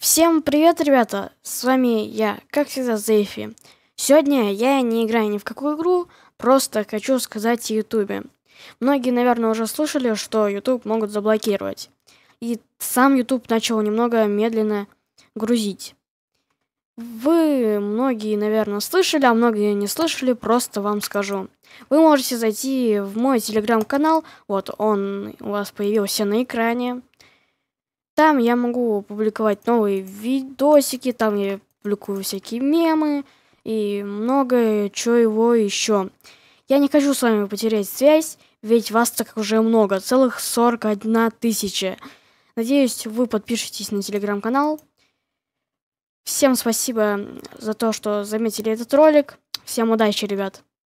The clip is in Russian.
Всем привет, ребята! С вами я, как всегда, Зейфи. Сегодня я не играю ни в какую игру, просто хочу сказать о Ютубе. Многие, наверное, уже слышали, что Ютуб могут заблокировать. И сам Ютуб начал немного медленно грузить. Вы многие, наверное, слышали, а многие не слышали, просто вам скажу. Вы можете зайти в мой телеграм-канал, вот он у вас появился на экране там я могу публиковать новые видосики, там я публикую всякие мемы и многое чего еще. Я не хочу с вами потерять связь, ведь вас так уже много, целых 41 тысяча. Надеюсь, вы подпишетесь на телеграм-канал. Всем спасибо за то, что заметили этот ролик. Всем удачи, ребят!